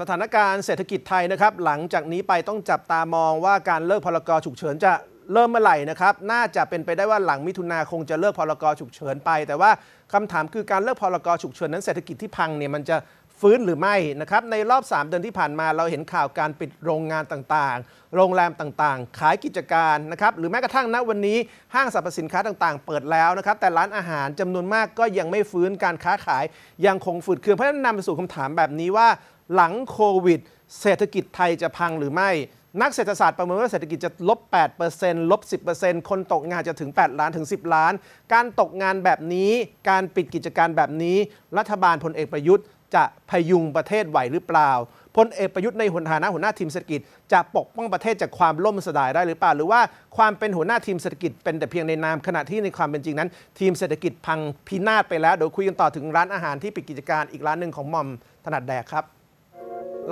สถานการณ์เศรษฐกิจไทยนะครับหลังจากนี้ไปต้องจับตามองว่าการเลิกพลกรฉุกเฉินจะเริ่มเมื่อไหร่นะครับ น่าจะเป็นไปได้ว่าหลังมิถุนาคงจะเลิกพลกรฉุกเฉินไป แต่ว่าคำถามคือการเลิกพลกรฉุกเฉินนั้นเศรษฐกิจที่พังเนี่ยมันจะฟื้นหรือไม่นะครับในรอบ 3 เดือนที่ผ่านมาเราเห็นข่าวการปิดโรงงานต่างๆ โรงแรมต่างๆ ขายกิจการนะครับหรือแม้กระทั่งณวันนี้ห้างสรรพสินค้าต่าง ๆเปิดแล้วนะครับแต่ร้านอาหารจำนวนมากก็ยังไม่ฟื้นการค้าขาย ยังคงฝืดเคืองเพราะนั้นนำไปสู่คำถามแบบนี้ว่าหลังโควิด เศรษฐกิจไทยจะพังหรือไม่ นักเศรษฐศาสตร์ประเมินว่าเศรษฐกิจจะลบ 8%ลบ10%คนตกงานจะถึง 8 ล้านถึง 10 ล้าน การตกงานแบบนี้การปิดกิจการแบบนี้รัฐบาลพลเอกประยุทธ์ จะพยุงประเทศไหวหรือเปล่าพลเอกประยุทธ์ในหฐานะหัวหน้าทีมเศรษฐกิจ จะปกป้องประเทศจากความล่มสลายได้หรือเปล่า หรือว่าความเป็นหัวหน้าทีมเศรษฐกิจเป็นแต่เพียงในนามขณะที่ในความเป็นจริงนั้น ทีมเศรษฐกิจพังพินาศไปแล้วเดี๋ยวคุยกันต่อถึงร้านอาหารที่ปิดกิจการอีกร้านหนึ่งของมอมถนัดแดกครับ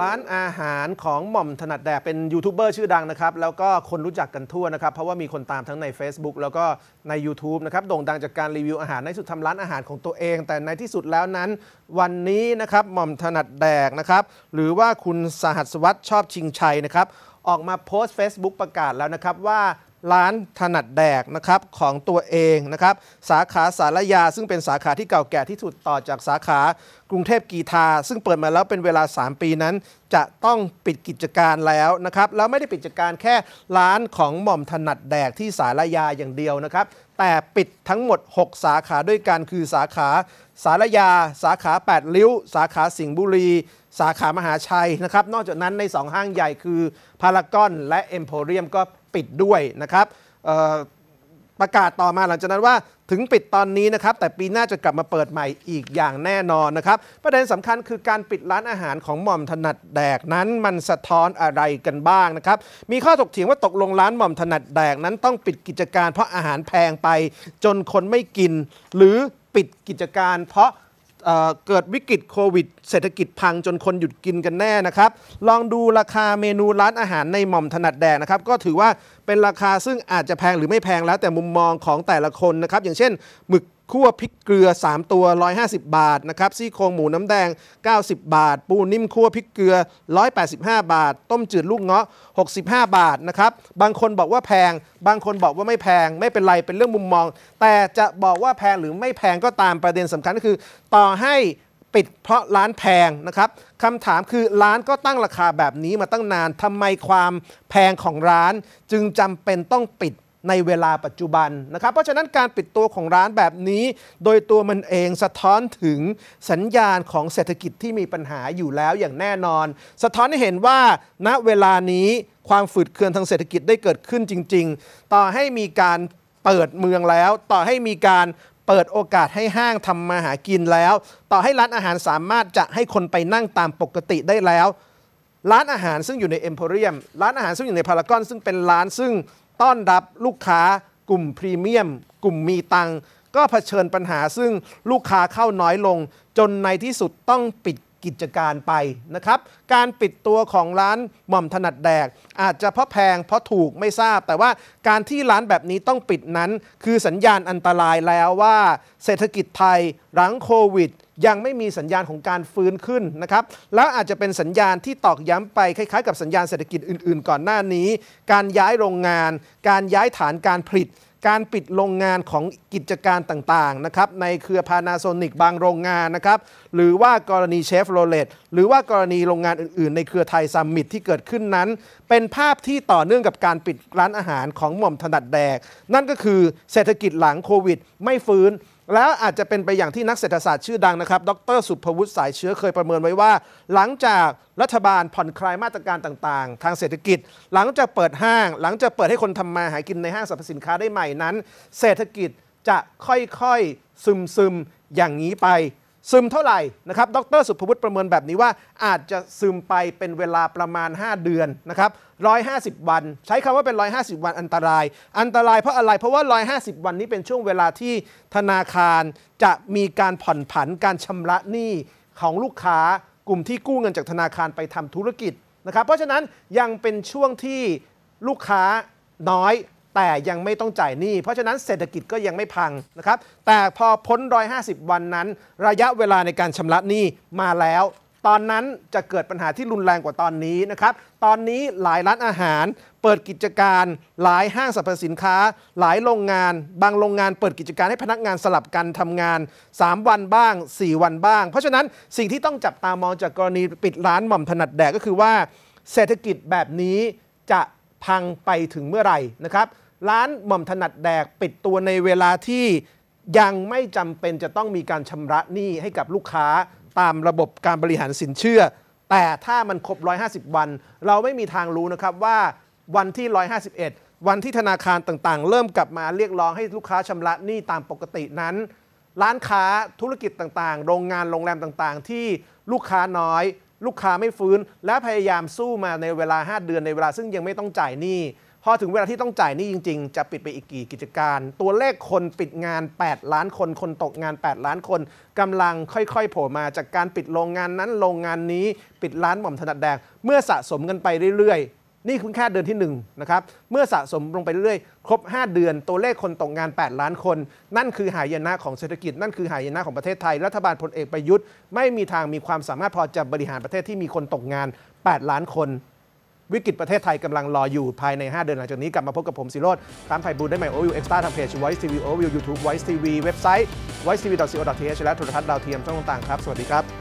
ร้านอาหารของหม่อมถนัดแดกเป็นยูทูบเบอร์ชื่อดังนะครับ แล้วก็คนรู้จักกันทั่วนะครับ เพราะว่ามีคนตามทั้งใน Facebook แล้วก็ใน YouTube นะครับโด่งดังจากการรีวิวอาหารในสุดทำร้านอาหารของตัวเอง แต่ในที่สุดแล้วนั้น วันนี้นะครับ หม่อมถนัดแดกนะครับหรือว่าคุณสหัสวัตชอบชิงชัยนะครับออกมาโพสต์ Facebook ประกาศแล้วนะครับว่าร้านถนัดแดกนะครับของตัวเองนะครับสาขาสารยา ซึ่งเป็นสาขาที่เก่าแก่ที่สุดต่อจากสาขากรุงเทพกีทา ซึ่งเปิดมาแล้วเป็นเวลา 3 ปีนั้น จะต้องปิดกิจการแล้วนะครับแล้วไม่ได้ปิดกิจการแค่ ร้านของหม่อมถนัดแดกที่สารยาอย่างเดียวนะครับแต่ปิดทั้งหมด 6 สาขาด้วยกันคือสาขาสารยา สาขา8ลิ้ว สาขาสิงห์บุรี สาขามหาชัยนะครับนอกจากนั้นใน2ห้างใหญ่คือพารากอนและเอ็มโพเรียมก็ปิดด้วยนะครับประกาศต่อมาหลังจากนั้นว่าถึงปิดตอนนี้นะครับแต่ปีหน้าจะกลับมาเปิดใหม่อีกอย่างแน่นอนนะครับประเด็นสำคัญคือการปิดร้านอาหารของหม่อมถนัดแดกนั้นมันสะท้อนอะไรกันบ้างนะครับมีข้อถกเถียงว่าตกลงร้านหม่อมถนัดแดกนั้นต้องปิดกิจการเพราะอาหารแพงไป จนคนไม่กิน หรือปิดกิจการเพราะเกิดวิกฤตโควิดเศรษฐกิจพังจนคนหยุดกินกันแน่นะครับ ลองดูราคาเมนูร้านอาหารในหม่อมถนัดแดงนะครับ ก็ถือว่าเป็นราคาซึ่งอาจจะแพงหรือไม่แพงแล้ว แต่มุมมองของแต่ละคนนะครับ อย่างเช่นหมึกคั่วพริกเกลือ 3 ตัว 150 บาทนะครับซี่โครง หมูน้ำแดง 90 บาท ปูนิ่มคั่วพริกเกลือ 185 บาท ต้มจืดลูกเงาะ65 บาทนะครับบางคนบอกว่าแพง บางคนบอกว่าไม่แพงไม่เป็นไรเป็นเรื่องมุมมอง แต่จะบอกว่าแพงหรือไม่แพงก็ตามประเด็นสำคัญก็คือ ต่อให้ปิดเพราะร้านแพงนะครับคำถามคือร้านก็ตั้งราคาแบบนี้มาตั้งนานทำไมความแพงของร้าน จึงจำเป็นต้องปิดในเวลาปัจจุบันนะครับ เพราะฉะนั้นการปิดตัวของร้านแบบนี้ โดยตัวมันเองสะท้อนถึงสัญญาณของเศรษฐกิจที่มีปัญหาอยู่แล้วอย่างแน่นอน สะท้อนให้เห็นว่าณเวลานี้ความฝืดเคืองทางเศรษฐกิจได้เกิดขึ้นจริง ๆ ต่อให้มีการเปิดเมืองแล้ว ต่อให้มีการเปิดโอกาสให้ห้างทำมาหากินแล้ว ต่อให้ร้านอาหารสามารถจะให้คนไปนั่งตามปกติได้แล้ว ร้านอาหารซึ่งอยู่ในเอ็มโพเรียม ร้านอาหารซึ่งอยู่ในพารากอนซึ่งเป็นร้านซึ่งต้อนรับลูกค้ากลุ่มพรีเมียม กลุ่มมีตัง ก็เผชิญปัญหาซึ่งลูกค้าเข้าน้อยลง จนในที่สุดต้องปิดกิจการไปนะครับ การปิดตัวของร้านหม่อมถนัดแดก อาจจะเพราะแพงเพราะถูกไม่ทราบแต่ว่าการที่ร้านแบบนี้ต้องปิดนั้น คือสัญญาณอันตรายแล้วว่า เศรษฐกิจไทยหลังโควิดยังไม่มีสัญญาณของการฟื้นขึ้นนะครับ แล้วอาจจะเป็นสัญญาณที่ตอกย้ำไปคล้ายๆกับสัญญาณเศรษฐกิจอื่นๆ ก่อนหน้านี้ การย้ายโรงงาน การย้ายฐานการผลิต การปิดโรงงานของกิจการต่างๆนะครับในเครือพานาโซนิกบางโรงงานนะครับ หรือว่ากรณีเชฟโรเลตหรือว่ากรณีโรงงานอื่นๆในเครือไทยซัมมิตที่เกิดขึ้นนั้น เป็นภาพที่ต่อเนื่องกับการปิดร้านอาหารของหม่อมถนัดแดก นั่นก็คือเศรษฐกิจหลังโควิดไม่ฟื้นแล้วอาจจะเป็นไปอย่างที่นักเศรษฐศาสตร์ชื่อดังนะครับ ดร สุภวุฒิสายเชื้อเคยประเมินไว้ว่า หลังจากรัฐบาลผ่อนคลายมาตรการต่างๆ ทางเศรษฐกิจหลังจากเปิดห้าง หลังจากเปิดให้คนทำมาหากินในห้างสรรพสินค้าได้ใหม่นั้น เศรษฐกิจจะค่อยๆ ซึม ๆ อย่างนี้ไปซึมเท่าไหร่นะครับ ดร สุภวุฒิประเมินแบบนี้ว่า อาจจะซึมไปเป็นเวลาประมาณ 5 เดือนนะครับ 150 วัน ใช้คำว่าเป็น 150 วันอันตราย อันตรายเพราะอะไร เพราะว่า 150 วันนี้เป็นช่วงเวลาที่ธนาคาร จะมีการผ่อนผันการชำระหนี้ของลูกค้า กลุ่มที่กู้เงินจากธนาคารไปทำธุรกิจนะครับ เพราะฉะนั้นยังเป็นช่วงที่ลูกค้าน้อยแต่ยังไม่ต้องจ่ายหนี้ เพราะฉะนั้นเศรษฐกิจก็ยังไม่พังนะครับ แต่พอพ้นร้้อยหาสิบวันนั้น ระยะเวลาในการชำระหนี้มาแล้ว ตอนนั้นจะเกิดปัญหาที่รุนแรงกว่าตอนนี้นะครับ ตอนนี้หลายร้านอาหารเปิดกิจการหลายห้างสรรพสินค้า หลายโรงงาน บางโรงงาน เปิดกิจการให้พนักงานสลับกันทำงาน 3 วันบ้าง 4 วันบ้าง เพราะฉะนั้นสิ่งที่ต้องจับตามองจากกรณีปิดร้านหม่อมถนัดแดกก็คือว่า เศรษฐกิจแบบนี้จะพังไปถึงเมื่อไหร่นะครับ ร้านหม่อมถนัดแดกปิดตัวในเวลาที่ยังไม่จำเป็นจะต้องมีการชำระหนี้ให้กับลูกค้าตามระบบการบริหารสินเชื่อ แต่ถ้ามันครบ150 วัน เราไม่มีทางรู้นะครับว่าวันที่ 151 วันที่ธนาคารต่างๆ เริ่มกลับมาเรียกร้องให้ลูกค้าชำระหนี้ตามปกตินั้น ร้านค้าธุรกิจต่างๆ โรงงานโรงแรมต่างๆ ที่ลูกค้าน้อยลูกค้าไม่ฟื้น และพยายามสู้มาในเวลา5เดือนในเวลาซึ่งยังไม่ต้องจ่ายหนี้พอถึงเวลาที่ต้องจ่ายหนี้จริงๆ จะปิดไปอีกกี่กิจการ ตัวเลขคนปิดงาน 8 ล้านคนคนตกงาน8ล้านคนกำลังค่อยๆโผล่มาจากการปิดโรงงานนั้นโรงงานนี้ปิดร้านหม่อมถนัดแดงเมื่อสะสมกันไปเรื่อยนี่คือแค่เดือนที่ 1 นะครับ เมื่อสะสมลงไปเรื่อย ๆ ครบ 5 เดือนตัวเลขคนตกงงาน 8 ล้านคน นั่นคือหายนะของเศรษฐกิจ นั่นคือหายนะของประเทศไทย รัฐบาลพลเอกประยุทธ์ไม่มีทางมีความสามารถพอจะบริหารประเทศที่มีคนตกงาน 8 ล้านคน วิกฤตประเทศไทยกำลังรออยู่ภายใน 5 เดือนหลังจากนี้กลับมาพบกับผมสิโรธตามไผ่บูได้ใหม่โอวิวเอ็กซ์ต้าทางเพจไวซ์ทีวีโอวิวยูทูบไวซ์ทีวีเว็บไซต์ไวว์ททีีดอซโอดอททีเอชและโทรทัศน์ดาวเทียมช่องต่างๆครับสวัสดีครับ